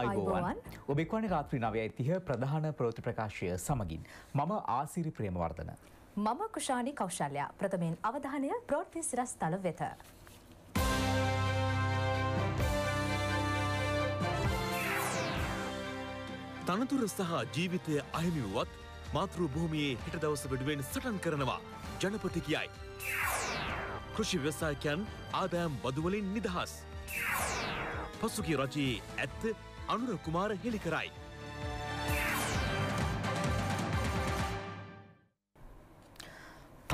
අයිබෝවන් ඔබෙක්වන රාත්‍රී නවයයි තිහ ප්‍රධාන ප්‍රෝති ප්‍රකාශය සමගින් මම ආසිරි ප්‍රේමවර්ධන. මම කුෂාණි කෞශල්‍යයා ප්‍රථමයෙන් අවධානය ප්‍රෝට්ති සිරස් තල වෙත. තනතුර සහ ජීවිතය අහිමිවුවත් මාතෘ භූමියයේ හිට දවස වෙනුවෙන් සටන් කරනවා ජනපති කියයි. කෘෂි ව්‍යවසායකයන් ආදායම් බදුවලින් නිදහස්. පසුගේ රජයේ ඇත්ත අනුර කුමාර හෙළි කරයි.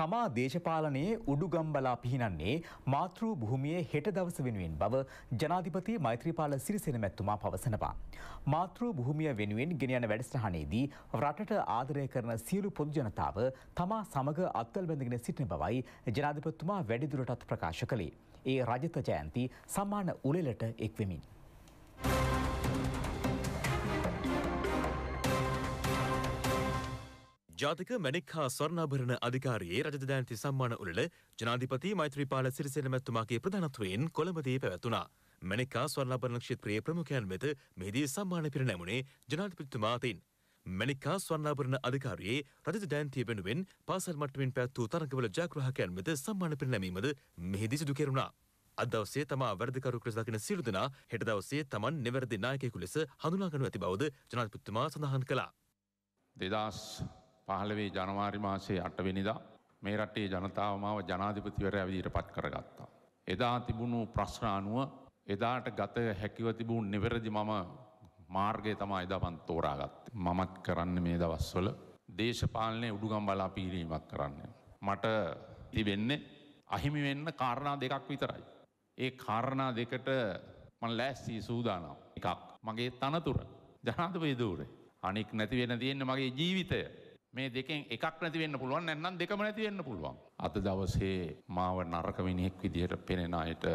තමා දේශපාලනයේ උඩුගම්බලා පිහිනන්නේ මාතෘ භූමියේ හෙට දවස වෙනුවෙන් බව ජනාධිපති මෛත්‍රීපාල සිරිසෙන මැත්තුමා පවසනවා. මාතෘ භූමිය වෙනුවෙන් ගෙනයන වැඩසටහනේදී රටට ආදරය කරන සියලු පොදු ජනතාව තමා සමග අත්වල් බැඳගෙන සිටින බවයි ජනාධිපතිතුමා වැඩිදුරටත් ප්‍රකාශ කළේ. ඒ රජත ජයන්ති සම්මාන උලෙලට එක්වෙමින්. ජාතික මැණික් හා ස්වර්ණාභරණ අධිකාරියේ රජත දෑන්ති සම්මාන උළෙල ජනාධිපති මෛත්‍රීපාල සිරිසේන මැතිතුමාගේ ප්‍රධානත්වයෙන් කොළඹදී පැවැතුණා. මැණික් හා ස්වර්ණාභරණ ක්ෂේත්‍රයේ ප්‍රමුඛයන් වෙත මෙහිදී සම්මාන පිරිනැමුණේ ජනාධිපතිතුමා අතින්. මැණිකා ස්වර්ණාභරණ අධිකාරියේ රජත ජයන්තිය වෙනුවෙන් පාසල් මට්ටමින් පැවැත්වූ තරඟවල ජයග්‍රාහකයන් වෙත සම්මාන පිරිනැමීමද මෙහිදී සිදු කෙරුණා. අද දවසේ තමා වරදකරු ලෙස දකින සියලු දෙනා හෙට දවසේ තමන් නිවැරදි නායකයෙකු ලෙස හඳුනාගනු ඇති බවද ජනාධිපතිතුමා සඳහන් කළා. දෙදස් පහළවේ ජනවාරි මාසේ අටවෙනිදා මේ රටේ ජනතාව මාව ජනාධිපතිවරයා විදිහට පත් කරගත්තා. එදා තිබුණු ප්‍රශ්න අනුව එදාට ගත හැකිව තිබුණු නිවැරදි මම මාර්ගය තමයි එදා මම තෝරාගත්තේ. මමත් කරන්නේ මේ දවස්වල දේශපාලනයේ උඩුගම් බලා පිරීමක් කරන්න. මට තිබෙන්නේ අහිමි වෙන්න කාරණා දෙකක් විතරයි. ඒ කාරණා දෙකට මම ලෑස්ති සූදානම්. එකක් මගේ තනතුර ජනාධිපති ධූරේ. අනික් නැති වෙන තියෙන්නේ මගේ ජීවිතය. මේ දෙකෙන් එකක් නැති වෙන්න පුළුවන් නැත්නම් දෙකම නැති වෙන්න පුළුවන්. අද දවසේ මාව නරක මිනිහෙක් විදිහට පෙනෙන අයට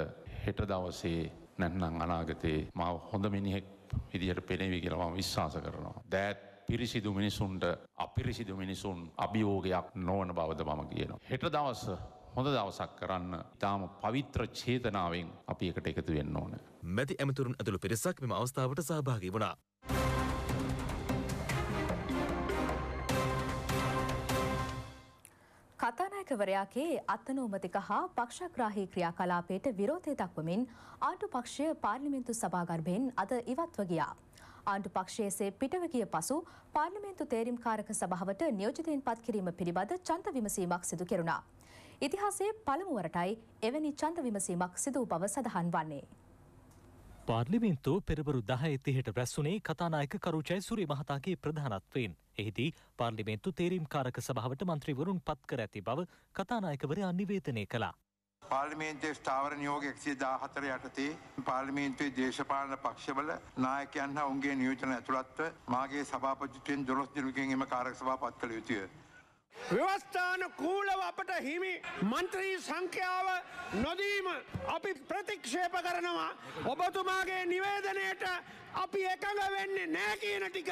හෙට දවසේ නැත්නම් අනාගතේ මාව හොඳ මිනිහෙක් විදිහට පෙනෙවි කියලා මම විශ්වාස කරනවා. දෑත් පිරිසිදු මිනිසුන්ට අපිරිසිදු මිනිසුන් අභියෝගයක් නොවන බවද මම කියනවා. හෙට දවස හොඳ දවසක් කරන්න ඉතාම පවිත්‍ර චේතනාවෙන් අපි එකට එකතු වෙන්න ඕන. මැති ඇමතුරුන් ඇතුළු පිරිසක් මෙම අවස්ථාවට සහභාගී වුණා. කතානායකවරයාගේ අත්නෝමතික හා පක්ෂග්‍රාහී ක්‍රියාකලාපයට විරෝධය දක්වමින් ආණ්ඩු පක්ෂය පාර්ලිමේන්තු සභාගර්භයෙන් අද ඉවත්ව ගියා. ආණ්ඩු පක්ෂයේසේ පිටව ගිය පසු පාර්ලිමේන්තු තේරීම්කාරක සභාවට නියෝජිතයින් පත් කිරීම පිළිබඳ චන්ත විමසීමක් සිදු කෙරුණා. ඉතිහාසයේ පළමුවරටයි එවැනි චන්ත විමසීමක් සිදු බව සඳහන් වන්නේ. පාර්ලිමින්තු පෙරවරු දහය තිහට රැස්සුනේ කතානායක කරුචයි සුරි මහතාගේ ප්‍රධානත්වයෙන්. එහිදී පාර්ලිමෙන්තු තේරීම්කාරක සභාවට මන්ත්‍රීවරුන් පත්කර ඇති බව කතානායකවරයා නිවේතනය කළා. පාර්ලිමේන්තේ ස්ථාවර නියෝග එක්සිේ දාහතර යටතේ පාර්ලිමේන්තුවේ දේශපාලන පක්ෂවල නායකයන් හා උන්ගේ නියෝජන ඇතුළත්ව මාගේ සභාපජිතයෙන් දොළොස් දිනකින් එම කාරක සභා පත් කළ යුතුය. ව්‍යවස්ථානුකූලව අපට හිමි මන්ත්‍රී සංඛ්‍යාව නොදීම අපි ප්‍රතික්ෂේප කරනවා ඔබතුමාගේ නිවේදනයට අපි එකඟ වෙන්නේ නෑ කියන ටික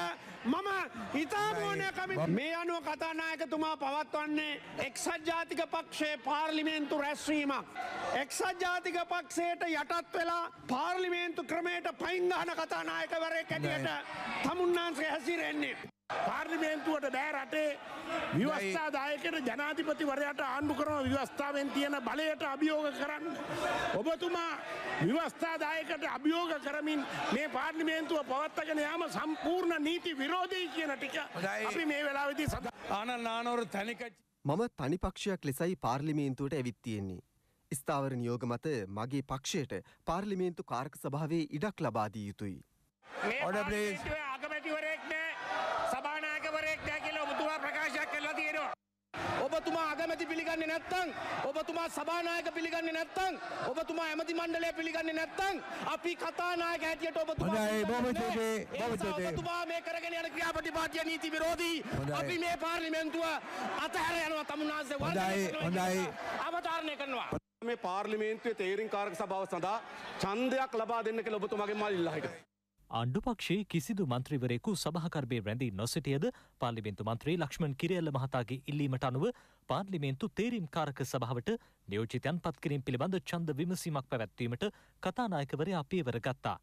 මම හිතාගෝනය කමි මේ අනුව කතානායකතුමා පවත්වන්නේ එක්සත් ජාතික පක්ෂයේ පාර්ලිමේන්තු රැස්වීමක්. එක්සත් ජාතික පක්ෂයට යටත් වෙලා පාර්ලිමේන්තු ක්‍රමයට පයිංගහන කතානායකවරේ කැටියට තමුන්නාන්සේ හැසිරෙන්නේ. පාර්ලිමේන්තුවට බෑ රටේ විවස්ථාදායකට ජනාධිපතිවරයට ආණ්ඩු කරන විවස්ථාවෙන් තියෙන බලයට අභියෝග කරන්න. ඔබතුමා විවස්ථාදායකට අභියෝග කරමින් මේ පාර්ලිමේන්තුව පවත්තගෙන යාම සම්පූර්ණ නීති විරෝධී කියන ටික අපි මේ වෙලාවෙදී සඳ ආනල් නානෝර තැනිකච්ච. මම තනිපක්ෂයක් ලෙසයි පාර්ලිමේන්තුවට ඇවිත් තියෙන්නේ. ස්ථාවර නියෝග මත මගේ පක්ෂයට පාර්ලිමේන්තු කාරක සභාවේ ඉඩක් ලබාදී යුතුයි. ඔඩ ප්ලීස්. ඇමති පිළිගන්නේ නැත්නම් ඔබතුමා සභානායක පිළිගන්නේ නැත්නම් ඔබතුමා ඇමති මණ්ඩලය පිළිගන්නේ නැත්නම් අපි කතානායක හැටියට ඔබතුමා ඔබතුමා මේ කරගෙන යන ක්‍රියාපටිපාටිය නීති විරෝධී අපි මේ පාර්ලිමේන්තුව අතහැර යනවා තමුන්නාන්සේ හොඳයි හොඳයි අවධාරණය කරනවා මේ පාර්ලිමේන්තුවේ තේරීම් කාරක සභාව සඳහා ඡන්දයක් ලබා දෙන්න කියලා ඔබතුමාගෙන් මා ඉල්ලා හිටියා ආණ්ඩුපක්ෂයේ කිසිදු මන්ත්‍රීවරයෙකු සභාකර්මේ රැඳී නොසිටියද පාර්ලිමේන්තු මන්ත්‍රී ලක්ෂ්මන් කිරියල්ල මහතාගේ ඉල්ලීමට අනුව පාර්ලිමේන්තු තේරීම් කාරක සභාවට නියෝජිතයන් පත්කිරීම පිළිබඳ ඡන්ද විමසීමක් පැවැත්වීමට කතානායකවරයා පියවර ගත්තා.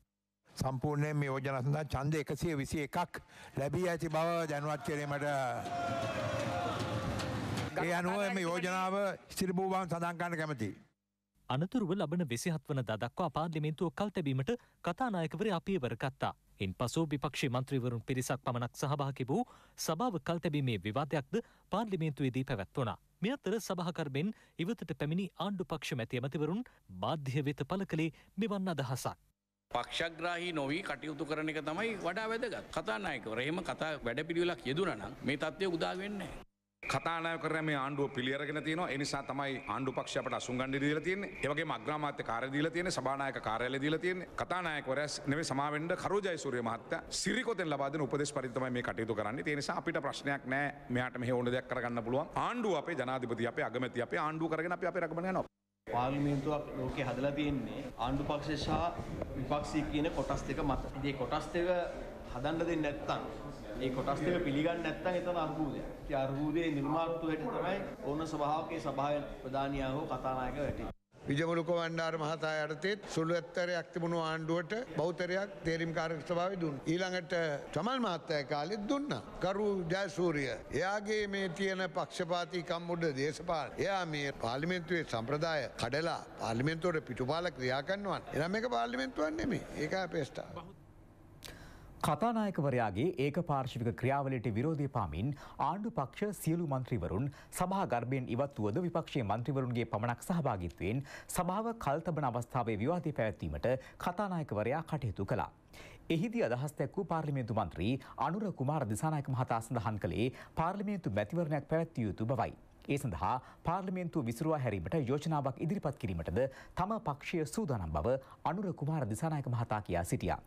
සම්පූර්ණයෙන් මේ යෝජන සඳහා ඡන්ද එකසිය විසි එකක් ලැබී ඇති බව දැනුවත් කිරීමට ඒ අනුව මේ යෝජනාව ස්තිරිභූවන් සඳන්කන්න කැමති. අනතුරුව ලබන වෙසිහත් වන දක්වා පාර්ලිමේන්තුව කල් තැබීමට කතානායකවර අපියවර කත්තා. ඉන් පසු විපක්ෂ මන්ත්‍රීවරුන් පිරිසක් පමණක් සහභාකි වූ සභාව කල් තැබීමේ විවාදයක්ද පාර්ලිමේන්තුවේදී පැවැත්වනා. මෙ අතර සභහකර්මෙන් ඉවතට පැමිණි ආණ්ඩු පක්ෂ මැති ඇමතිවරුන් බාධ්‍ය වෙත පල කළේ මෙවන්න අදහසක්. පක්ෂග්‍රාහි නොවී කටයුතු කරන එක තමයි වඩා වැදගත් කතානායකවර එහෙම කතා වැඩ පිළිවෙලක් යෙදුනනම් මේ තත්ත්වය උදාවෙන්නේ. කතානායකරමේ ආණ්ඩුව පිළියරගෙන තියෙනවා ඒ නිසා තමයි ආණ්ඩු පක්ෂය අපට අසුන්ගන්න දීලා තියෙන්නේ ඒ වගේම අග්‍රාමාත්‍ය කාර්ය දීලා තියෙන්නේ සභානායක කාර්යාලය දීලා තියෙන්නේ කතානායකවරයාස් නෙමෙයි සමාවෙන්න කරුජයසූරිය මහත්තයා සිරිකොතෙන් ලබා දෙන උපදේශ පරිදි තමයි මේ කටයුතු කරන්නේ ඒ නිසා අපිට ප්‍රශ්නයක් නැහැ මෙයාට මෙහෙ ඕන දෙයක් කරගන්න පුළුවන් ආණ්ඩුව අපේ ජනාධිපති අපේ අගමැති අපේ ආණ්ඩුව කරගෙන අපි අපේ රගබන යනවා පාර්ලිමේන්තුවක් ලෝකේ හදලා තියෙන්නේ ආණ්ඩු පක්ෂය සහ විපක්ෂය කියන කොටස් දෙක මත. ඉතින් කොටස් දෙක හදන්න දෙන්නේ නැත්නම් ඒ කොටස් දෙක පිළිගන්නේ නැත්නම් එතන අර්බුදයක්. ඇති අර්බුදයේ නිර්මාණත්වයට තමයි ඕන ස්වභාවකේ සභාවේ ප්‍රධානියා හෝ කතානායක වැටේ. විජමුලුක වණ්ඩාර මහතා යටතේත් සුළු ඇත්තරයක් තිබුණු ආණ්ඩුවට බෞතරයක් තේරීම් කාරක සභාව දුන්. ඊළඟට තමල් මහත්තය කාලෙත් දුන්න. කරු ජයසූරිය. එයාගේ මේ තියෙන පක්ෂපාති කම්මුඩ දේශපාල. එයා මේ පාලිමෙන්තුවේ සම්ප්‍රදාය කඩලා පාලිමෙන්තුවට පිටුපාල ක්‍රියා කරනවා. එනම් එක පාලිමෙන්තුවන්නේ මේ ඒක පේස්ටා. කතානායකවරයාගේ ඒක පාර්ශික ක්‍රියාවලට විරෝධය පාමින් ආණ්ඩු පක්ෂ සියලු මන්ත්‍රීවරුන් සභා ගර්භයෙන් ඉවත් වුවද විපක්ෂයේ මන්ත්‍රීවරුන්ගේ පමණක් සහභාගිත්වයෙන් සභාව කල්තබන අවස්ථාවේ විවාදය පැවැත්වීමට කතානායකවරයා කටයුතු කළා. එහිදී අදහස් දැක්වූ පාර්ලිමේන්තු මන්ත්‍රී අනුර කුමාර දිසානායක මහතා සඳහන් කළේ පාර්ලිමේන්තු මැතිවරණයක් පැවැත්විය යුතු බවයි. ඒ සඳහා පාර්ලිමේන්තුව විසුරුවා හැරීමට යෝජනාවක් ඉදිරිපත් කිරීමටද තම පක්ෂය සූදානම් බව අනුර කුමාර දිසානායක මහතා කියා සිටියා.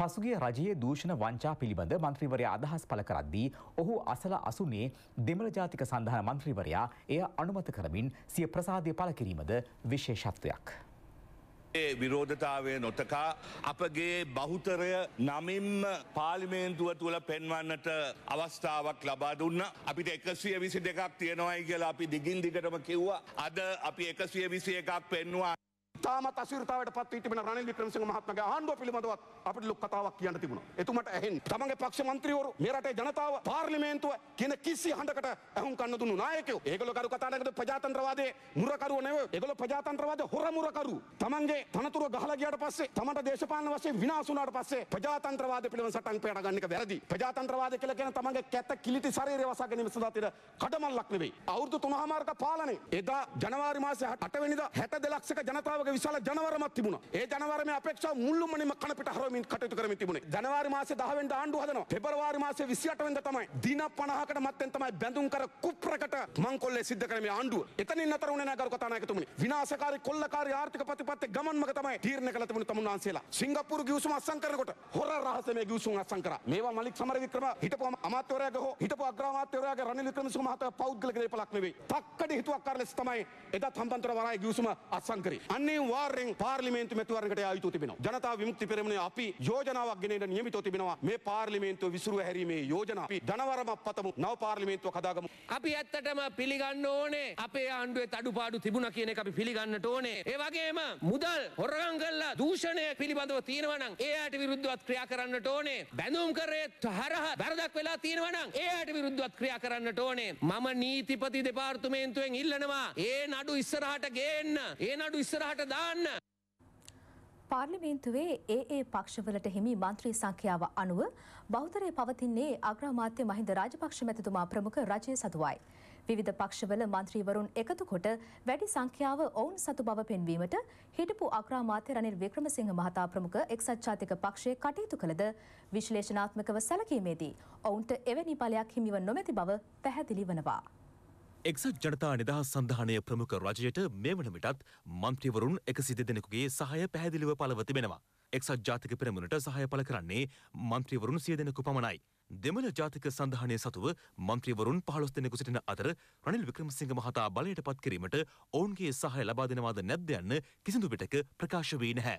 පසුගිය රජයේ දූෂණ වංචා පිළිබඳ මන්ත්‍රීවරයා අදහස් පළ කරද්දී ඔහු අසල අසුනේ දෙමළ ජාතික සන්ධාන මන්ත්‍රීවරයා එය අනුමත කරමින් සිය ප්‍රසාදය පළ කිරීමද විශේෂත්වයක්. ඒ විරෝධතාවය නොතකා අපගේ බහුතරය නමින්ම පාලිමේන්තුව තුළ පෙන්වන්නට අවස්ථාවක් ලබා දුන්න අපිට එකසිය විසි දෙකක් තියෙනවයි කියලා අපි දිගින් දිගටම කිව්වා අද අපි එකසිය විසි එකක් පෙන්වා තාමත් අසිරතාවට පත් තිබෙන රනිල් වික්‍රමසිංහ මහත්මගේ ආණ්ඩුව පිළිබඳවත් අපිට ලොකු කතාවක් කියන්න තිබුණා. එතුමට ඇහෙන් තමගේ පක්ෂ මන්ත්‍රීවරු මේ රටේ ජනතාව පාර්ලිමේන්තුව කියන කිසි හඬකට ඇහුම් කන්න දුන්නු නායකයෝ. ඒගොල්ලෝ කරු කතා නැගද ප්‍රජාතන්ත්‍රවාදයේ මුරකරුව නෙවෙයි. ඒගොල්ලෝ ප්‍රජාතන්ත්‍රවාදයේ හොර මුරකරු. තමන්ගේ තනතුර ගහලා ගියාට පස්සේ තමන්ට දේශපාලන වශයෙන් විනාශ වුණාට පස්සේ ප්‍රජාතන්ත්‍රවාදය පිළිබඳ සටන් පෙරට ගන්න එක වැරදි. ප්‍රජාතන්ත්‍රවාදය කියලා කියන තමන්ගේ කැත කිලිටි ශරීරය වසා ගැනීම සඳහා තියෙන කඩමල්ලක් නෙවෙයි. අවුරුදු 3 මාර්ක පාලනය. එදා ජනවාරි මාසේ 8 වෙනිදා 62 ලක්ෂක ජනතාවගේ වගේ විශාල ජනවරමක් තිබුණා. ඒ ජනවරමේ අපේක්ෂා මුළුමනින්ම කනපිට හරවමින් කටයුතු කරමින් තිබුණේ. ජනවාරි මාසේ 10 වෙනිදා ආණ්ඩුව හදනවා. පෙබරවාරි මාසේ 28 වෙනිදා තමයි දින 50කට මත්තෙන් තමයි බැඳුම් කර කුප්‍රකට මංකොල්ලේ සිද්ධ කරන මේ ආණ්ඩුව. එතනින් නතර වුණේ නැහැ ගරු කතානායකතුමනි. විනාශකාරී කොල්ලකාරී ආර්ථික ප්‍රතිපත්ති ගමන්මක තමයි තීරණය කළ තිබුණේ තමුන්වන්සේලා. සිංගප්පූරු ගිවිසුම අත්සන් කරනකොට හොර රහසමේ ගිවිසුම් අත්සන් කරා. මේවා මලික් සමරවික්‍රම හිටපු අමාත්‍යවරයාගේ හෝ හිටපු අග්‍රාමාත්‍යවරයාගේ රනිල් වික්‍රමසිංහ මහතා පෞද්ගලික දේපලක් නෙවෙයි. තක්කඩි හිතුවක් කරලෙස තමයි එදත් හම්බන්තොට වරාය ගිවිසුම අත්සන් කරේ. අන්නේ වාරෙන් වාරෙන් පාර්ලිමේන්තු මැතිවරණකට යා යුතු තිබෙනවා. ජනතා විමුක්ති පෙරමුණේ අපි යෝජනාවක් ගෙනෙන්න නියමිතව තිබෙනවා. මේ පාර්ලිමේන්තුව විසුරුව හැරීමේ යෝජනාව. අපි ධනවරමක් පතමු. නව පාර්ලිමේන්තුවක් හදාගමු. අපි ඇත්තටම පිළිගන්න ඕනේ අපේ ආණ්ඩුවේ තඩුපාඩු තිබුණා කියන එක අපි පිළිගන්නට ඕනේ. ඒ වගේම මුදල් හොරගම් කරලා දූෂණය පිළිබඳව තියෙනවා නම් ඒ අයට විරුද්ධවත් ක්‍රියා කරන්නට ඕනේ. බැඳුම් කරේ හරහා වැරදක් වෙලා තියෙනවා නම් ඒ අයට විරුද්ධවත් ක්‍රියා කරන්නට ඕනේ. මම නීතිපති දෙපාර්තමේන්තුවෙන් ඉල්ලනවා ඒ නඩු ඉස්සරහට ගේන්න. ඒ නඩු ඉස්සරහට දාන්න. පාර්ලිමේන්තුවේ ඒ ඒ පක්ෂවලට හිමි මන්ත්‍රී සංඛ්‍යාව අනුව බෞතරය පවතින්නේ අග්‍රාමාත්‍ය මහින්ද රාජපක්ෂ මැතිතුමා ප්‍රමුඛ රජය සතුවයි. විවිධ පක්ෂවල මන්ත්‍රීවරුන් එකතු කොට වැඩි සංඛ්‍යාව ඔවුන් සතු බව පෙන්වීමට හිටපු අග්‍රාමාත්‍ය රනිල් වික්‍රමසිංහ මහතා ප්‍රමුඛ එක්සත් ජාතික පක්ෂයේ කටයුතු කළද විශ්ලේෂණාත්මකව සැලකීමේදී ඔවුන්ට එවැනි ඵලයක් හිමිව නොමැති බව පැහැදිලි වනවා. එක්සත් ජනතා නිදහස් සඳහානය ප්‍රමුඛ රජයට මේ වනමිටත් මන්ත්‍රීවරුන් එකසි දෙදෙනෙකුගේ සහය පැහැදිලිව පලව තිබෙනවා. එක්සත් ජාතික පෙරමුණට සහය පල කරන්නේ මන්ත්‍රීවරුන් සිය දෙනෙකු පමණයි. දෙමළ ජාතික සඳහනය සතුව මන්ත්‍රීවරුන් පහළොස් දෙනෙකු සිටින අතර රනිල් වික්‍රමසිංහ මහතා බලයට පත් කිරීමට ඔවුන්ගේ සහය ලබා දෙනවාද නැද්ද යන්න කිසිදු පිටක ප්‍රකාශ වී නැහැ.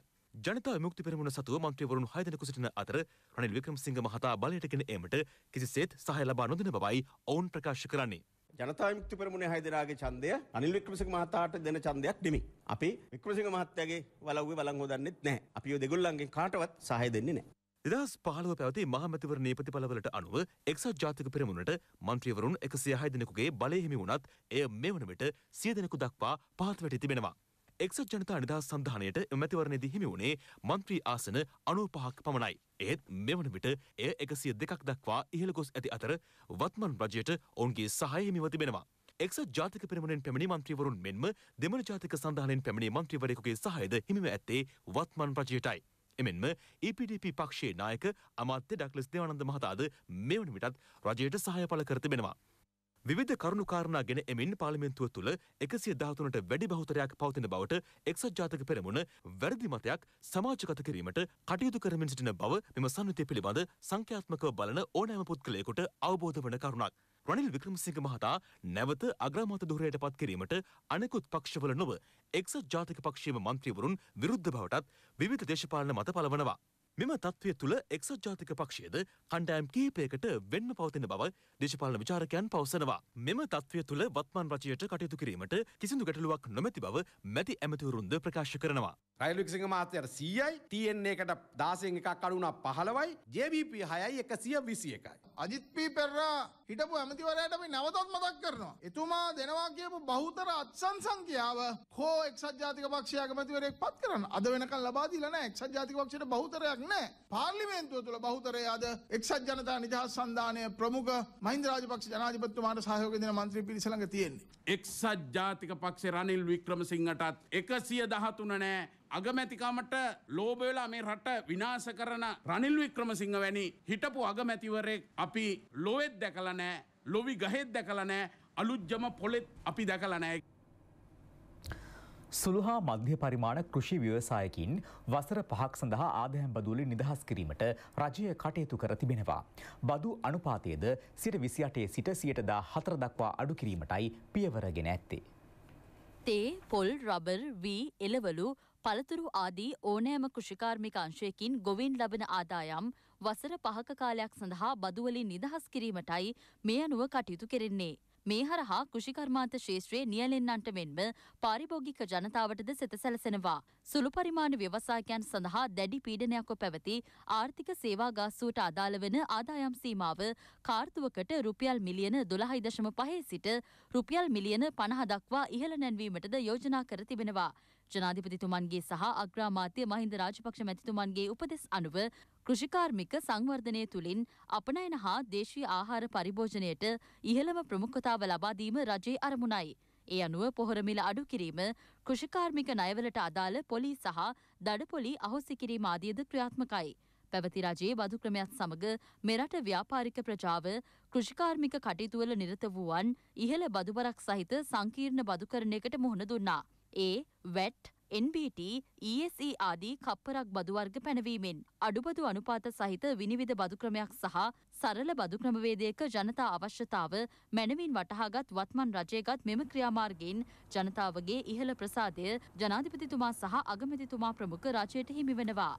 ජනතා විමුක්ති පෙරමුණ සතුව මන්ත්‍රීවරුන් හය දෙනෙකු සිටින අතර රනිල් වික්‍රමසිංහ මහතා බලයටගෙන ඒමට කිසිසේත් සහය ලබා නොදෙන බවයි ඔවුන් ප්‍රකාශ කරන්නේ. ජනතා විමුක්ති පෙරමුණේ හයදෙනාගේ ඡන්දය අනිල් වික්‍රමසිංහ මහතාට දෙන ඡන්දයක් නෙමෙයි. අපි වික්‍රමසිංහ මහත්තයාගේ වලව්වේ බලන් හොදන්නෙත් නැහැ. අපි ඔය දෙගොල්ලන්ගෙන් කාටවත් සහාය දෙන්නේ නැහැ. 2015 පැවති මහමැතිවරණයේ ප්‍රතිඵලවලට අනුව එක්සත් ජාතික පෙරමුණට മന്ത്രിවරුන් 106 දෙනෙකුගේ බලය හිමි වුණත් එය මෙවන විට 100 දෙනෙකු දක්වා පහත් වැටි තිබෙනවා. එක්සත් ජනතා නිදහස් සන්ධානයට මැතිවරණයේදී හිමි වුණේ මන්ත්‍රී ආසන 95ක් පමණයි. එහෙත් මෙවන විට එය 102ක් දක්වා ඉහළ ගොස් ඇති අතර වත්මන් රජයට ඔවුන්ගේ සහාය හිමිව තිබෙනවා. එක්සත් ජාතික පෙරමුණෙන් පැමිණි මන්ත්‍රීවරුන් මෙන්ම දෙමළ ජාතික සන්ධානයෙන් පැමිණි මන්ත්‍රීවරයෙකුගේ සහායද හිමිව ඇත්තේ වත්මන් රජයටයි. එමෙන්ම EPDP පක්ෂයේ නායක අමාත්‍ය ඩක්ලස් දේවානන්ද මහතාද මෙවන විටත් රජයට සහාය පළ කර තිබෙනවා. විධ කරුණුකාරණා ගෙන එමින් පාලිමෙන්තුව තුළ එකසිය දාතුනට වැඩි බහතරයක් පවතින බවට එක්සත් ජාතක පෙරමුණ වැරදි මතයක් සමාජගත කිරීමට කටයුතු කරමින් සිටින බව මෙම සන්විතය පිළිබඳ සංඛ්‍යාත්මකව බලන ඕනෑම පුද්ගලයෙකුට අවබෝධ වන කරුණක්. රනිල් වික්‍රමසිංහ මහතා නැවත අග්‍රාමාත ධුරයට පත් කිරීමට අනෙකුත් පක්ෂවල නොව එක්සත් ජාතික පක්ෂයේම මන්ත්‍රීවරුන් විරුද්ධ බවටත් විවිධ දේශපාලන මත පළවනවා. මෙම තත්ත්වය තුළ එක්සත් ජාතික පක්ෂයද කණ්ඩෑම් කීපයකට වෙන්ම පවතින බව දේශපාලන විචාරකයන් පවසනවා. මෙම තත්ත්වය තුළ වත්මන් රජයට කටයුතු කිරීමට කිසිදු ගැටලුවක් නොමැති බව මැති ඇමතිවරුන්ද ප්‍රකාශ කරනවා. රයිලුක්සිංහ මාතයට සීයයි තියෙන්නේකට දාසයෙන් එකක් අඩුනා පහළවයි ජබප හයයි එක සිය විසි එකයි. අජිත්පී පෙරා හිටපු ඇමතිවරයට මේ නවතත් මතක් කරනවා. එතුමා දෙනවා කියපු බහුතර අත්සන් සංඛ්‍යාව හෝ එක්සත් ජාතික පක්ෂය ඇමතිවරයෙක් පත් කරන්න අද වෙනකල් ලබා දීලා නැහැ එක්සත් ජාතික පක්ෂයට බහුතරයක් නැහැ. පාර්ලිමේන්තුව තුළ බහුතරය අද එක්සත් ජනතා නිදහස් සන්ධානය ප්‍රමුඛ මහින්ද රාජපක්ෂ ජනාධිපතිතුමාට සහයෝගය දෙන മന്ത്രി පිරිස ළඟ තියෙන්නේ. එක්සත් ජාතික පක්ෂේ රනිල් වික්‍රමසිංහටත් 113 නෑ අගමැතිකමට ලෝභ වෙලා මේ රට විනාශ කරන රනිල් වික්‍රමසිංහ වැනි හිටපු අගමැතිවරයෙක් අපි ලොවෙත් දැකලා නැහැ. ලොවි ගහෙත් දැකලා නැහැ. අලුත්ජම පොලෙත් අපි දැකලා නැහැ. සුළු හා මධ්‍ය පරිමාණ කෘෂි ව්‍යවසායකින් වසර පහක් සඳහා ආදයම් බදුවලින් නිදහස් කිරීමට රජය කටයුතු කර තිබෙනවා. බදු අනුපාතයද සිට විසිඅටේ සිට සියට දා හතර දක්වා අඩු කිරීමටයි පියවරගෙන ඇත්තේ. තේ, පොල්, රබර්, වී, එළවලු, පළතුරු ආදී ඕනෑම කෘෂිකාර්මික අංශයකින් ගොවින් ලබන ආදායම් වසර පහක කාලයක් සඳහා බදුවලින් නිදහස් කිරීමටයි මේ අනුව කටයුතු කෙරෙන්නේ. මේ හරහා කෘෂිකර්මාන්ත ශේත්‍රයේ නියලෙන්නන්ට මෙන්ම පාරිභෝගික ජනතාවටද සෙත සැලසෙනවා. සුළු පරිමාණ ව්‍යවසායකයන් සඳහා දැඩි පීඩනයක්ව පැවති ආර්ථික සේවා ගාස්තුවට අදාළ වෙන ආදායම් සීමාව කාර්තුවකට රුපියල් මිලියන දොළහයි දශම පහේ සිට රුපියල් මිලියන පණහ දක්වා ඉහළ නැන්වීමටද යෝජනා කර තිබෙනවා. ජනාධිපතිතුමන්ගේ සහ අග්‍රාමාත්‍ය මහින්ද රාජපක්ෂ මැතිතුමන්ගේ උපදෙස් අනුව කෘෂිකාර්මික සංවර්ධනය තුළින් අපනයන හා දේශීය ආහාර පරිභෝජනයට ඉහළම ප්‍රමුඛතාව ලබා දීම රජයේ අරමුණයි. ඒ අනුව පොහොර මිල අඩු කිරීම, කෘෂිකාර්මික ණයවලට අදාළ පොලිස් සහ දඩ පොලි අහොස්සි කිරීම ආදියද ක්‍රියාත්මකයි. පැවති රජයේ බදු ක්‍රමයත් සමග මෙරට ව්‍යාපාරික ප්‍රජාව කෘෂිකාර්මික කටයුතුවල නිරත වූවන් ඉහළ බදුබරක් සහිත සංකීර්ණ බදුකරණයකට මුහුණ දුන්නා. ඒ වැට් NBT, ESE ආදී කප්පරක් බදු වර්ග පැනවීමෙන් අඩුබදු අනුපාත සහිත විනිවිද බදු ක්‍රමයක් සහ සරල බදු ක්‍රමවේදයක ජනතා අවශ්‍යතාව මැනවින් වටහාගත් වත්මන් රජයගත් මෙම ක්‍රියාමාර්ගයෙන් ජනතාවගේ ඉහළ ප්‍රසාදය ජනාධිපතිතුමා සහ අගමැතිතුමා ප්‍රමුඛ රජයට හිමිවෙනවා.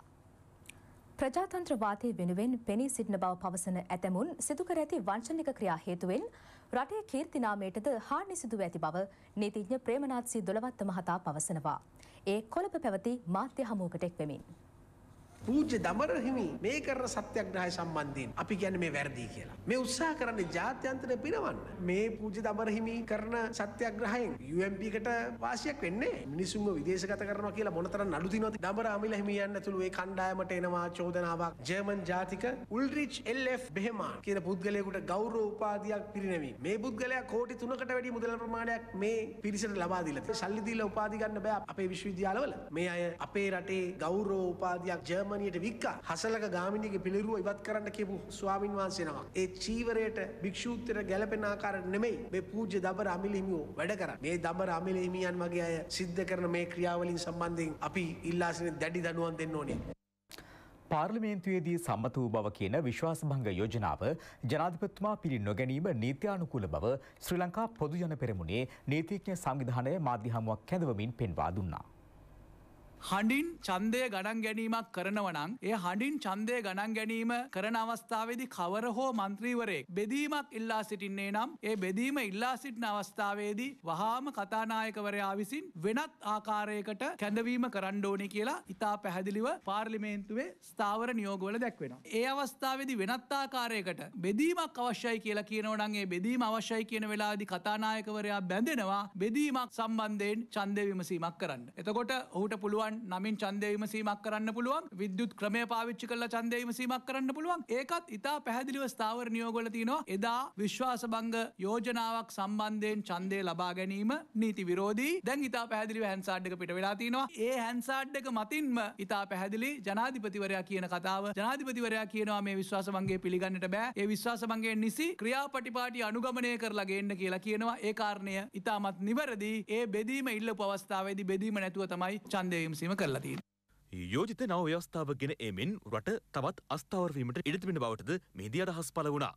ප්‍රජාතන්ත්‍රවාදය වෙනුවෙන් පෙනී සිටින බව පවසන ඇතැමුන් සිදුකර ඇති වංචනික ක්‍රියා හේතුවෙන් රටේ කීර්තිනාමයටද හානි සිදුව ඇති බව නීතිඥ ප්‍රේමනාත්සි දොළවත්ත මහතා පවසනවා. ඒ කොළඹ පැවති මාධ්‍ය හමුවකට එක්වෙමින්. පූජ්‍ය දමර හිමි මේ කරන සත්‍යග්‍රහය සම්බන්ධයෙන් අපි කියන්නේ මේ වැරදි කියලා. මේ උත්සාහ කරන්නේ ජාත්‍යන්තර පිනවන්න. මේ පූජ්‍ය දමර හිමි කරන සත්‍යග්‍රහයෙන් UMP එකට වාසියක් වෙන්නේ මිනිසුන්ව විදේශගත කරනවා කියලා මොනතරම් නඩු දිනවද? දමර අමිල හිමියන් ඇතුළු ඒ කණ්ඩායමට එනවා චෝදනාවක් ජර්මන් ජාතික උල්රිච් එල්F බෙහෙමාන් කියන පුද්ගලයෙකුට ගෞරව උපාධියක් පිරිනැමීම. මේ පුද්ගලයා කෝටි 3කට වැඩි මුදල් ප්‍රමාණයක් මේ පිරිසට ලබා දීලා තියෙනවා. සල්ලි දීලා උපාධි ගන්න බෑ අපේ විශ්වවිද්‍යාලවල. මේ අය අපේ රටේ ගෞරව උපාධියක් ජර්මන් ජර්මනියට වික්කා හසලක ගාමිණීගේ පිළිරුව ඉවත් කරන්න කියපු ස්වාමින් වහන්සේ නමක්. ඒ චීවරයට භික්ෂූත්වයට ගැලපෙන ආකාරයට නෙමෙයි මේ පූජ්‍ය දබර අමිල හිමියෝ වැඩ කරන්නේ. මේ දබර අමිල හිමියන් වගේ අය සිද්ධ කරන මේ ක්‍රියාවලින් සම්බන්ධයෙන් අපි ඉල්ලා සිටින දැඩි දඩුවම් දෙන්න ඕනේ. පාර්ලිමේන්තුවේදී සම්මත වූ බව කියන විශ්වාසභංග යෝජනාව ජනාධිපතිතුමා පිළි නොගැනීම නීත්‍යානුකූල බව ශ්‍රී ලංකා පොදුජන පෙරමුණේ නීතිඥ සංවිධානය මාධ්‍ය හමුවක් කැඳවමින් පෙන්වා දුන්නා. හඬින් ඡන්දය ගණන් ගැනීමක් කරනවනම් ඒ හඬින් ඡන්දය ගණන් ගැනීම කරන අවස්ථාවේදී කවර හෝ മന്ത്രിවරයෙක් බෙදීමක් ඉල්ලා සිටින්නේ නම් ඒ බෙදීම ඉල්ලා සිටින අවස්ථාවේදී වහාම කතානායකවරයා විසින් වෙනත් ආකාරයකට කැඳවීම කරන්න ඕනේ කියලා ඉතා පැහැදිලිව පාර්ලිමේන්තුවේ ස්ථාවර නියෝගවල දැක්වෙනවා. ඒ අවස්ථාවේදී වෙනත් ආකාරයකට බෙදීමක් අවශ්‍යයි කියලා කියනවනම් ඒ බෙදීම අවශ්‍යයි කියන වෙලාවේදී කතානායකවරයා බැඳෙනවා බෙදීමක් සම්බන්ධයෙන් ඡන්දය විමසීමක් කරන්න. එතකොට ඔහුට පුළුවන් පුළුවන් නමින් චන්දයීම සීමක් කරන්න පුළුවන් විද්‍යුත් ක්‍රමය පාවිච්චි කල චන්දයීම සීමක් කරන්න පුළුවන් ඒකත් ඉතා පැහැදිලිව ස්ථාවර නියෝගල තිනවා එදා විශ්වාස බංග යෝජනාවක් සම්බන්ධයෙන් චන්දය ලබා ගැනීම නීති විරෝධී දැන් ඉතා පැදිලිව හැන්සාඩ්ක පිට වෙලා තිනවා ඒ හැන්සාඩ්ඩක මතින්ම ඉතා පැහැදිලි ජනාධිපතිවරයා කියන කතාව ජනාධිපතිවරයා කියනවා මේ විශ්වාස වන්ගේ පිළිගන්නට බෑ ඒ විශ්වාස වන්ගේ නිසි ක්‍රියාපටිපාටි අනුගමනය කරලා ගේන්න කියලා කියනවා ඒ කාරණය ඉතාමත් නිවැරදි ඒ බෙදීම ඉල්ල පවස්ථාවේදී බෙදීම නැතුව තමයි ඡන්දයීම් විමසීම කරලා තියෙන. යෝජිත නව ව්‍යවස්ථාව ගෙන එමෙන් රට තවත් අස්ථාවරවීමට ඉඩතිබෙන බවටද මෙහිදී අදහස් පළ වුණා.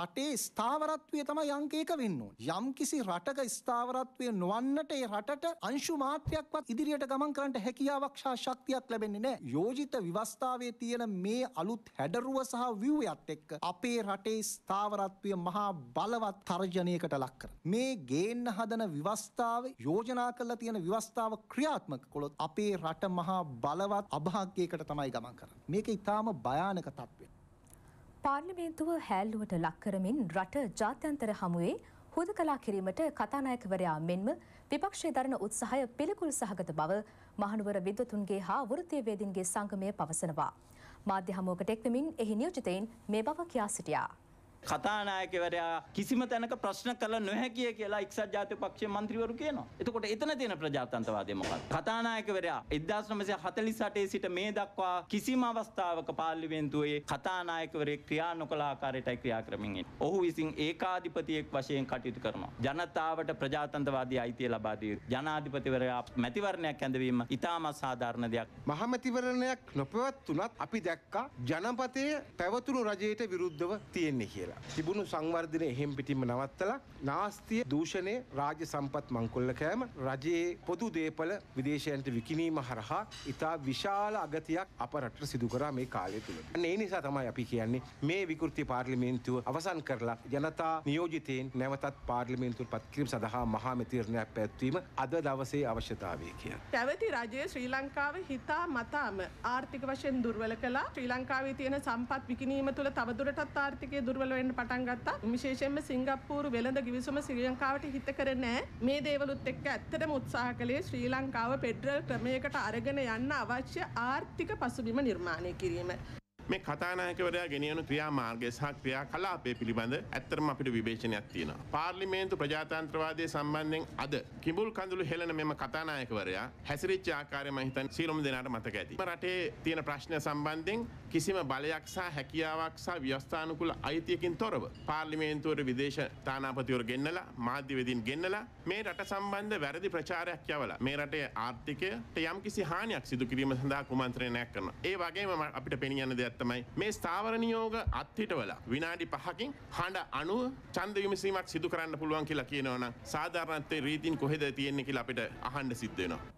රටේ ස්ථාවරත්වය තමයි අංක එක වෙන්න ඕන. යම්කිසි රටක ස්ථාවරත්වය නොවන්නට ඒ රටට අංශු මාත්‍රයක්වත් ඉදිරියට ගමන් කරන්නට හැකියාවක් ශා ශක්තියක් ලැබෙන්නේ නැහැ. යෝජිත ව්‍යවස්ථාවේ තියෙන මේ අලුත් හැඩරුව සහ ව්‍යුහයත් එක්ක අපේ රටේ ස්ථාවරත්වය මහා බලවත් තර්ජනයකට ලක් කරන. මේ ගේන්න හදන ව්‍යවස්ථාවේ යෝජනා කරලා තියෙන ව්‍යවස්ථාව ක්‍රියාත්මක කළොත් අපේ රට මහා බලවත් අභාග්‍යයකට තමයි ගමන් කරන්නේ. මේක ඊටාම භයානක තත්ත්වයක්. පාර්ලිමේන්තුව හැල්ලුවට ලක්කරමින් රට ජාත්‍යන්තර හමුවේ හුදකලා කිරීමට කතානායකවරයා මෙන්ම විපක්ෂය දරන උත්සාහය පිළිකුල් සහගත බව මහනුවර විද්වතුන්ගේ හා වෘත්තීයවේදින්ගේ සංගමය පවසනවා. මාධ්‍ය හමුවකට එක්වමින් එහි නියෝජිතයින් මේ බව කියා සිටියා. කතානායකවරයා කිසිම තැනක ප්‍රශ්න කළ නොහැකිය කියලා එක්සත් ජාතික පක්ෂයේ මන්ත්‍රීවරු කියනවා. එතකොට එතන තියෙන ප්‍රජාතන්ත්‍රවාදය මොකක්ද? කතානායකවරයා 1948 සිට මේ දක්වා කිසිම අවස්ථාවක පාර්ලිමේන්තුවේ කතානායකවරයෙක් ක්‍රියා නොකළ ආකාරයටයි ක්‍රියා කරමින් ඉන්නේ. ඔහු විසින් ඒකාධිපතියෙක් වශයෙන් කටයුතු කරනවා. ජනතාවට ප්‍රජාතන්ත්‍රවාදී අයිතිය ලබා දිය යුතුයි. ජනාධිපතිවරයා මැතිවරණයක් ඇඳවීම ඉතාම සාධාරණ දෙයක්. මහමැතිවරණයක් නොපැවැත්ුණත් අපි දැක්කා ජනපතයේ පැවතුණු රජයට විරුද්ධව තියෙන්නේ කියලා. කියලා. තිබුණු සංවර්ධනය එහෙම් පිටින්ම නවත්තලා නාස්තිය දූෂණය රාජ්‍ය සම්පත් මංකොල්ල කෑම රජයේ පොදු දේපල විදේශයන්ට විකිනීම හරහා ඉතා විශාල අගතියක් අප රට සිදු කරා මේ කාලය තුළ. ඒ නිසා තමයි අපි කියන්නේ මේ විකෘති පාර්ලිමේන්තුව අවසන් කරලා ජනතා නියෝජිතයෙන් නැවතත් පාර්ලිමේන්තුව පත්කිරීම සඳහා මහා මෙතිරණයක් පැවැත්වීම අද දවසේ අවශ්‍යතාවය කියන. පැවති රජය ශ්‍රී ලංකාව හිතා මතාම ආර්ථික වශයෙන් දුර්වල කළා. ශ්‍රී ලංකාවේ තියෙන සම්පත් විකිනීම තුළ තවදුරටත් ආර්ථිකය දුර්වල වෙන කරන්න පටන් ගත්තා. විශේෂයෙන්ම සිංගප්පූරු වෙළඳ ගිවිසුම ශ්‍රී ලංකාවට හිතකරන්නේ නැහැ. මේ දේවලුත් එක්ක ඇත්තටම උත්සාහ කළේ ශ්‍රී ලංකාව ෆෙඩරල් ක්‍රමයකට අරගෙන යන්න අවශ්‍ය ආර්ථික පසුබිම නිර්මාණය කිරීම. මේ කතානායකවරයා ගෙනියනු ක්‍රියාමාර්ගය සහ ක්‍රියා කලාපය පිළිබඳ ඇත්තරම අපිට විවේචනයක් තියෙනවා. පාර්ලිමේන්තු ප්‍රජාතන්ත්‍රවාදය සම්බන්ධයෙන් අද කිඹුල් කඳුළු හෙළන මෙම කතානායකවරයා හැසිරිච්ච ආකාරය මම හිතන්නේ සීලොම දෙනාට මතක ඇති. රටේ තියෙන ප්‍රශ්න සම්බන්ධයෙන් කිසිම බලයක් සහ හැකියාවක් සහ ව්‍යවස්ථානුකූල අයිතියකින් තොරව පාර්ලිමේන්තුවට විදේශ තානාපතිවරු ගෙන්නලා මාධ්‍ය වෙදින් ගෙන්නලා මේ රට සම්බන්ධ වැරදි ප්‍රචාරයක් යවලා මේ රටේ ආර්ථිකයට යම්කිසි හානියක් සිදු කිරීම සඳහා කුමන්ත්‍රණයක් කරනවා. ඒ වගේම අපිට පෙනී යන දෙයක් දෙයක්ත්තමයි. මේ ස්ථාවර නියෝග අත්හිටවල විනාඩි පහකින් හඬ අනුව චන්ද විමසීමක් සිදු කරන්න පුළුවන් කියලා කියනවනම් සාධාරණත්වයේ රීතින් කොහෙද තියෙන්නේ කියලා අපිට අහන්න සිද්ධ වෙනවා.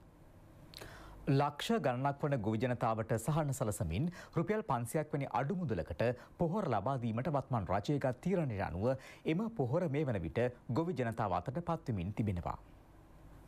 ලක්ෂ ගණනක් වන ගොවිජනතාවට සහන සලසමින් රුපියල් 500ක් වැනි අඩු මුදලකට පොහොර ලබා දීමට වත්මන් රජයක තීරණය අනුව එම පොහොර මේ වන විට ගොවිජනතාව අතට පත්වමින් තිබෙනවා.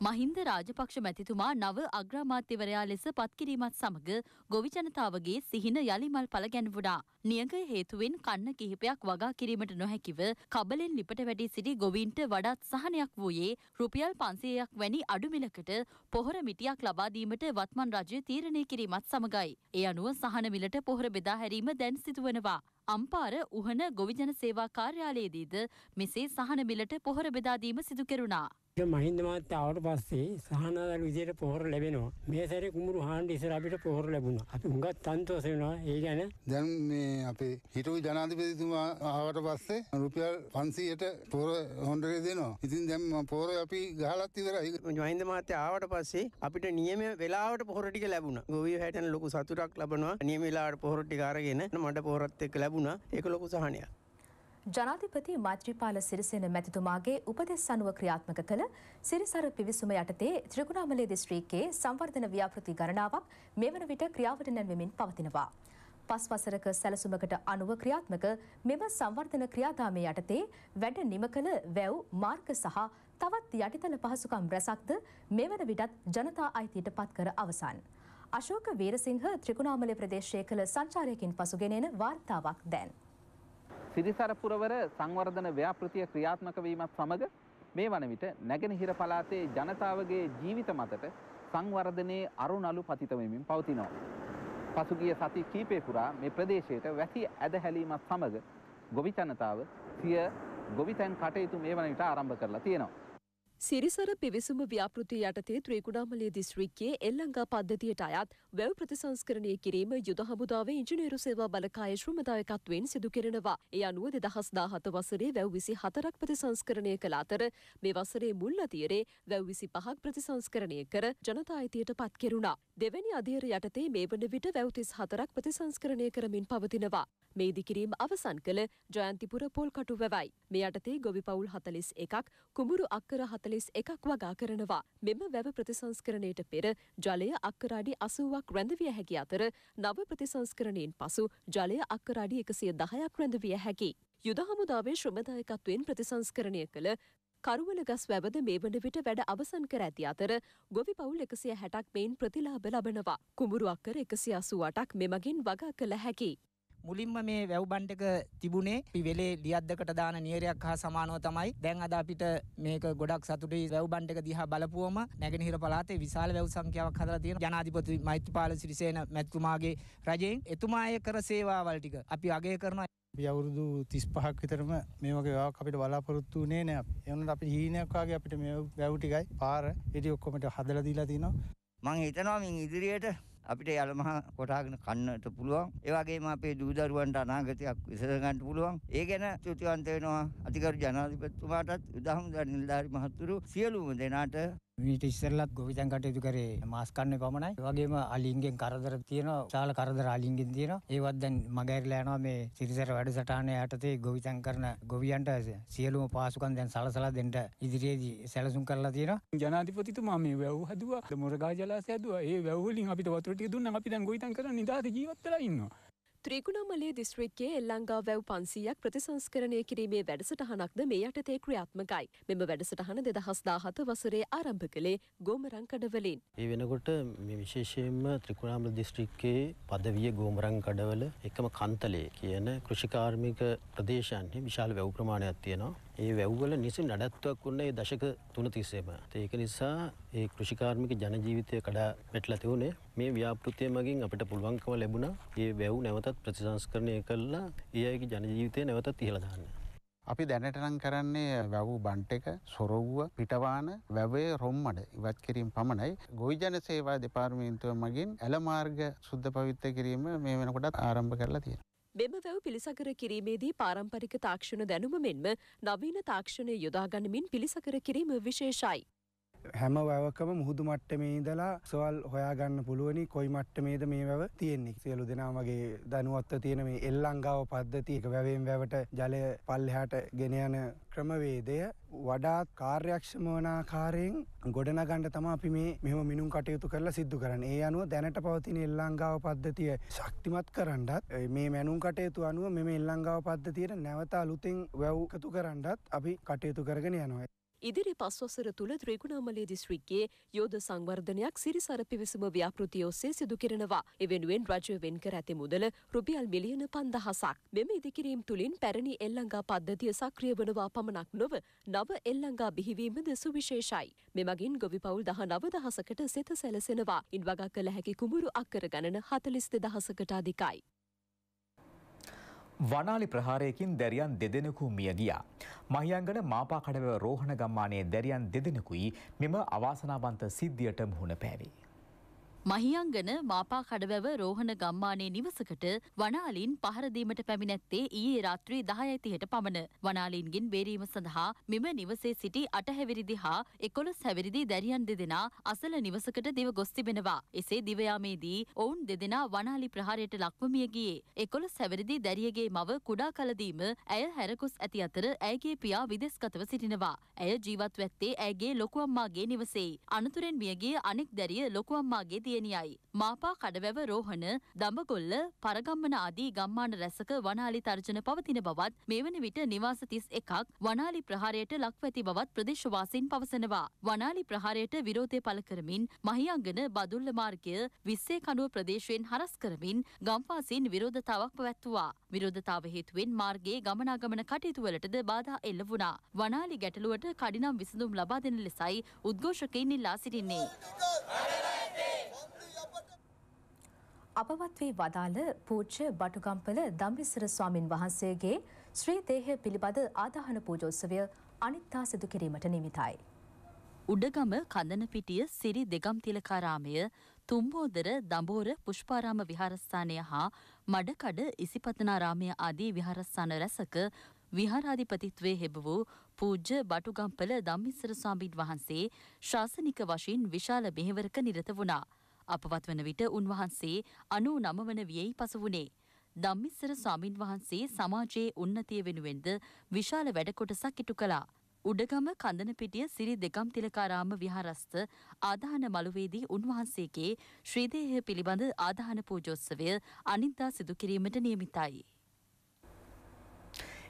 මහින්ද රාජපක්ෂ මැතිතුමා නව අග්‍රාමාත්‍යවරයා ලෙස පත්කිරීමත් සමග ගොවි ජනතාවගේ සිහින යලිමල් පළ ගැන්වුණා. නියඟය හේතුවෙන් කන්න කිහිපයක් වගා කිරීමට නොහැකිව කබලෙන් ලිපට වැඩි සිටි ගොවීන්ට වඩාත් සහනයක් වූයේ රුපියල් පන්සයයක් වැනි අඩුමිලකට පොහොර මිටියක් ලබාදීමට වත්මන් රජය තීරණය කිරීමත් සමඟයි. ඒ අනුව සහන මිලට පොහොර බෙදාහැරීම දැන් සිදුවනවා. අම්පාර උහන ගොවිජන සේවා කාර්යාලයේදීද මෙසේ සහන මිලට පොහොර බෙදාදීම සිදු කෙරුණා. මහින්ද මාත්‍යාවට පස්සේ සහනාදල් විදියට පොහොර ලැබෙනවා මේ සැරේ කුමරු හාන්ඩ ඉස්සර අපිට පොහොර ලැබුණා අපි හුඟක් තන්තෝස වෙනවා ඒ ගැන දැන් මේ අපේ හිටපු ජනාධිපතිතුමා ආවට පස්සේ රුපියල් 500ට පොහොර හොන්ඩරේ දෙනවා ඉතින් දැන් පොහොර අපි ගහලත් ඉවරයි මහින්ද මාත්‍යා ආවට පස්සේ අපිට නියම වෙලාවට පොහොර ටික ලැබුණා ගොවිය හැටන ලොකු සතුටක් ලබනවා නියම වෙලාවට පොහොර ටික අරගෙන මට පොහොරත් එක්ක ලැබුණා ඒක ලොකු සහනයක් ජනාධිපති මෛත්‍රීපාල සිරිසෙන මැතිතුමාගේ උපදෙස් අනුව ක්‍රියාත්මක කළ සිරිසර පිවිසුම යටතේ ත්‍රිකුණාමලේ දිස්ත්‍රික්කයේ සංවර්ධන ව්‍යාපෘති ගණනාවක් මෙවන විට ක්‍රියාවට නැන්වීමෙන් පවතිනවා. පස් වසරක සැලසුමකට අනුව ක්‍රියාත්මක මෙම සංවර්ධන ක්‍රියාදාමය යටතේ වැඩ නිම කළ වැව් මාර්ග සහ තවත් යටිතල පහසුකම් රැසක්ද මෙවන විටත් ජනතා අයිතියට පත්කර අවසන්. අශෝක වීරසිංහ ත්‍රිකුණාමලේ ප්‍රදේශය කළ සංචාරයකින් පසුගෙනෙන වාර්තාවක් දැන්. සිරිසර පුරවර සංවර්ධන ව්‍යාපෘතිය ක්‍රියාත්මක වීමත් සමග මේ වන විට නැගෙනහිර පළාතේ ජනතාවගේ ජීවිත මතට සංවර්ධනයේ අරුණලු පතිත වෙමින් පවතිනවා. පසුගිය සති කීපය පුරා මේ ප්‍රදේශයට වැසි ඇදහැලීමත් සමග ගොවි ජනතාව සිය ගොවිතැන් කටයුතු මේ වන විට ආරම්භ කරලා තියෙනවා. සිරිසර පිවිසුම ව්‍යාපෘති යටතේ ත්‍රීකුණාමලය දිස්ත්‍රික්කයේ එල්ලංගා පද්ධතියට අයත් වැව් ප්‍රතිසංස්කරණය කිරීම යුද හමුදාවේ ඉංජිනේරු සේවා බලකාය ශ්‍රමදායකත්වයෙන් සිදු කරනවා. ඒ අනුව දෙදහස් දාහත වසරේ වැව් විසි හතරක් ප්‍රතිසංස්කරණය කළ අතර මේ වසරේ මුල් අතියරේ වැව් විසි පහක් ප්‍රතිසංස්කරණය කර ජනතා අයිතියට පත් කෙරුණා. දෙවැනි අධීර යටතේ මේ වන විට වැවතිස් හතරක් ප්‍රතිසංස්කරණය කරමින් පවතිනවා. මේ දිකිරීම අවසන් කළ ජයන්තිපුර පොල් කටු වැවයි. මේ යටතේ ගොවි පවුල් හතලිස් එකක් කුමරු අක්කර හතලිස් එකක් වගා කරනවා. මෙම වැව ප්‍රතිසංස්කරණයට පෙර ජලය අක්කරාඩි අසුවක් රැඳවිය හැකි අතර නව ප්‍රතිසංස්කරණයෙන් පසු ජලය අක්කරාඩි එකසිය දහයක් රැඳවිය හැකි. යුද හමුදාවේ ශ්‍රමදායකත්වයෙන් ප්‍රතිසංස්කරණය කළ කරුවල ගස් වැවද මේ වන විට වැඩ අවසන් කර ඇති අතර ගොවි පවුල් එකසිය හැටක් මෙයින් ප්‍රතිලාභ ලබනවා. කුඹුරු අක්කර එකසි අසු අටක් මෙමගින් වගා කළ හැකි. මුලින්ම මේ වැව් බණ්ඩක තිබුණේ අපි වෙලේ ලියද්දකට දාන නියරයක් හා සමානව තමයි. දැන් අද අපිට මේක ගොඩක් සතුටුයි වැව් බණ්ඩක දිහා බලපුවම නැගෙනහිර පළාතේ විශාල වැව් සංඛ්‍යාවක් හදලා තියෙන ජනාධිපති මෛත්‍රීපාල සිරිසේන මැතිතුමාගේ රජයෙන් එතුමා කර සේවාවල් ටික අපි අගය කරනවා. අවුරුදු තිස් පහක් විතරම මේ වගේ වාක් අපිට බලාපොරොත්තු වනේ නෑ එවනට අපි හීනයක්කාගේ අපිට මේ වැැව්ටිකයි පාර එඩි ඔක්කොමට හදලදීලා තිනවා මං හිතනවාමින් ඉදිරියට අපිට යළමහා කොටාගෙන කන්නට පුළුවන් ඒවගේම අපේ දූදරුවන්ට අනාගතයක් විසඳගන්නට පුළුවන් ඒ ගැන චුතිවන්ත වෙනවා අතිකරු ජනාධිපතිතුමාටත් යුදහමුදා නිලධාරි මහතුරු සියලුම දෙනාට මීට ඉස්සරලත් ගොවිතැන් කටයුතු කරේ මාස් කන්න පමණයි. ඒ වගේම අලින්ගෙන් කරදර තියෙනවා. විශාල කරදර අලින්ගෙන් තියෙනවා. ඒවත් දැන් මගහැරිලා යනවා මේ සිරිසර වැඩසටහන යටතේ ගොවිතැන් කරන ගොවියන්ට සියලුම පාසුකම් දැන් සලසලා දෙන්න ඉදිරියේදී සැලසුම් කරලා තියෙනවා. ජනාධිපතිතුමා මේ වැව් හදුවා. මොරගහ ජලාශය හදුවා. ඒ වැව් වලින් අපිට වතුර ටික දුන්නා. අපි දැන් ගොවිතැන් කරලා නිදාද ජීවත් වෙලා ඉන්නවා. ත්‍රීගුණමලේ දිස්ත්‍රික්කයේ එල්ලංගා වැව් පන්සීයක් ප්‍රතිසංස්කරණය කිරීමේ වැඩසටහනක්ද මේ යටතේ ක්‍රියාත්මකයි. මෙම වැඩසටහන දෙදහස් දාහත වසරේ ආරම්භ කළේ ගෝමරංකඩවලින්. ඒ වෙනකොට විශේෂයෙන්ම ත්‍රිකුණාමල දිස්ත්‍රික්කයේ පදවිය ගෝමරංකඩවල එකම කන්තලේ කියන කෘෂිකාර්මික ප්‍රදේශයන්හි විශාල වැව් ප්‍රමාණයක් තියෙනවා. ඒ වැව්වල නිසි නඩත්තුවක් වන්න ඒ දශක තුන තිස්සේම. ඒක නිසා ඒ කෘෂිකාර්මික ජනජීවිතය කඩා වැටලා තිවුණේ මේ ව්‍යාපෘතිය මගින් අපට පුළුවන්කම ලැබුණා ඒ වැව් නැවතත් ප්‍රතිසංස්කරණය කළා ඒ අයගේ ජනජීවිතය නැවතත් ඉහළ දාන්න. අපි දැනටනම් කරන්නේ වැව් බන්ට එක සොරව්ව පිටවාන වැවේ රොම්මඩ ඉවත් කිරීම පමණයි. ගොවිජන සේවා දෙපාර්මීන්තුව මගින් ඇලමාර්ග සුද්ධ පවිත්ත කිරීම මේ වෙනකොටත් ආරම්භ කරලා තියෙන. මෙම වැව් පිළිසකර කිරීමේදී පාරම්පරික තාක්ෂණ දැනුම මෙන්ම නවීන තාක්ෂණය යොදාගනිමින් පිළිසකර කිරීම විශේෂයි. හැම වැවකම මුහුදු මට්ටමේ ඉඳලා සොල් හොයාගන්න පුළුවනි කොයි මට්ටමේද මේ වැව තියෙන්නේ සියලු දෙනාමගේ දනුවත්ව තියෙන මේ එල්ලංගාව පද්ධතියක වැවෙන් වැවට ජලය පල්ලෙහාට ගෙන යන ක්‍රමවේදය වඩාත් කාර්යක්ෂම වනාකාරයෙන් ගොඩනගන්න තම අපි මේ මෙම මිනුම් කටයුතු කරලා සිද්ධ කරන්න ඒ අනුව දැනට පවතින එල්ලංගාව පද්ධතිය ශක්තිමත් කරන්නත් මේ මැනුම් කටයුතු අනුව මෙම එල්ලංගාව පද්ධතියට නැවත අලුතෙන් වැව් එකතු කරන්නත් අපි කටයුතු කරගෙන යනවා. ඉදිරි පස්වසර තුළ ත්‍රීගුණාමලේ දිස්ත්‍රික්කයේ යෝධ සංවර්ධනයක් සිරිසර පිවිසුම ව්‍යාපෘතිය ඔස්සේ සිදු කරනවා. එවෙනුවෙන් රජය වෙන් කර ඇති මුදල රුපියල් මිලියන 5000ක්. මෙම ඉදිකිරීම තුලින් පැරණි එල්ලංගා පද්ධතිය සක්‍රිය වනවා පමණක් නොව නව එල්ලංගා බිහිවීමද සුවිශේෂයි. මෙමගින් ගොවිපවුල් 19000කට සෙත සැලසෙනවා. ඉන් වගා කළ හැකි කුඹුරු අක්කර ගණන 42000කට අධිකයි. වනාලි ප්‍රහාරයකින් දැරියන් දෙදෙනෙකු මිය ගියා. මහියංගන මාපාකඩව රෝහණ ගම්මානයේ දැරියන් දෙදෙනෙකුයි මෙම අවාසනාවන්ත සිද්ධියට මුහුණ පෑවේ. මහියංගන මාපා කඩවැව රෝහණ ගම්මානයේ නිවසකට වනාලින් පහරදීමට පැමිණැත්තේ ඊයේ රාත්‍රී දහයඇතිහට පමණ. වනාලින්ගෙන් බේරීම සඳහා මෙම නිවසේ සිටි අටහැවිරිදි හා එකොළොස් හැවිරිදි දැරියන් දෙදෙනා අසල නිවසකට දිව ගොස් තිබෙනවා. එසේ දිවයාමේදී ඔවුන් දෙදෙනා වනාලි ප්‍රහාරයට ලක්වමියගියේ. එකොළොස් හැවිරිදි දැරියගේ මව කුඩා කලදීම ඇය හැරකුස් ඇති අතර ඇගේ පියා විදෙස්කතව සිටිනවා. ඇය ජීවත් වැත්තේ ඇගේ ලොකුවම්මාගේ නිවසේ. අනතුරෙන් මියගේ අනෙක් දැරිය ලොකුවම්මාගේ දියණියයි. මාපා කඩවැව රෝහණ දඹගොල්ල පරගම්මන ආදී ගම්මාන රැසක වනාලි තර්ජන පවතින බවත් මේ වන විට නිවාස 31ක් වනාලි ප්‍රහාරයට ලක්ව ඇති බවත් ප්‍රදේශවාසීන් පවසනවා. වනාලි ප්‍රහාරයට විරෝධය පළ කරමින් මහියංගන බදුල්ල මාර්ගය විස්සේ කනුව ප්‍රදේශයෙන් හරස් කරමින් ගම්වාසීන් විරෝධතාවක් පැවැත්තුවා. විරෝධතාව හේතුවෙන් මාර්ගයේ ගමනාගමන කටයුතුවලටද බාධා එල්ල වුණා. වනාලි ගැටලුවට කඩිනම් විසඳුම් ලබා දෙන ලෙසයි උද්ඝෝෂකයින් ඉල්ලා සිටින්නේ. අපවත් වී වදාළ පූජ්‍ය බටුගම්පල දම්බිසර ස්වාමින් වහන්සේගේ ශ්‍රී දේහය පිළිබඳ ආදාහන පූජෝත්සවය අනිත්තා සිදු කිරීමට නිමිතයි. උඩගම කඳනපිටිය සිරි දෙගම්තිලකාරාමය තුම්බෝදර දඹෝර පුෂ්පාරාම විහාරස්ථානය හා මඩකඩ ඉසිපතනාරාමය ආදී විහාරස්ථාන රැසක විහාරාධිපතිත්වය හෙබ වූ පූජ්‍ය බටුගම්පල දම්මිස්සර ස්වාමීන් වහන්සේ ශාසනික වශයෙන් විශාල මෙහෙවරක නිරත වුණා. අපවත් වන විට උන්වහන්සේ අනු නමවන වියෙහි පසු වුණේ. දම්මිස්සර ස්වාමින් වහන්සේ සමාජයේ උන්නතිය වෙනුවෙන්ද විශාල වැඩකොටසක් ඉටු කළා. උඩගම කඳනපිටිය සිරි දෙකම් තිලකාරාම විහාරස්ථ ආදාහන මළුවේදී උන්වහන්සේගේ ශ්‍රීදේහය පිළිබඳ ආදාහන පූජෝත්සවය අනිද්දා සිදු කිරීමට නියමිතයි.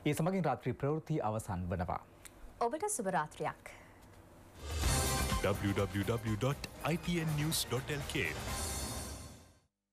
ඒ සමගින් රාත්‍රී ප්‍රවෘත්ති අවසන් වනවා. ඔබට සුබරාත්‍රයක්. www.ipnnews.lk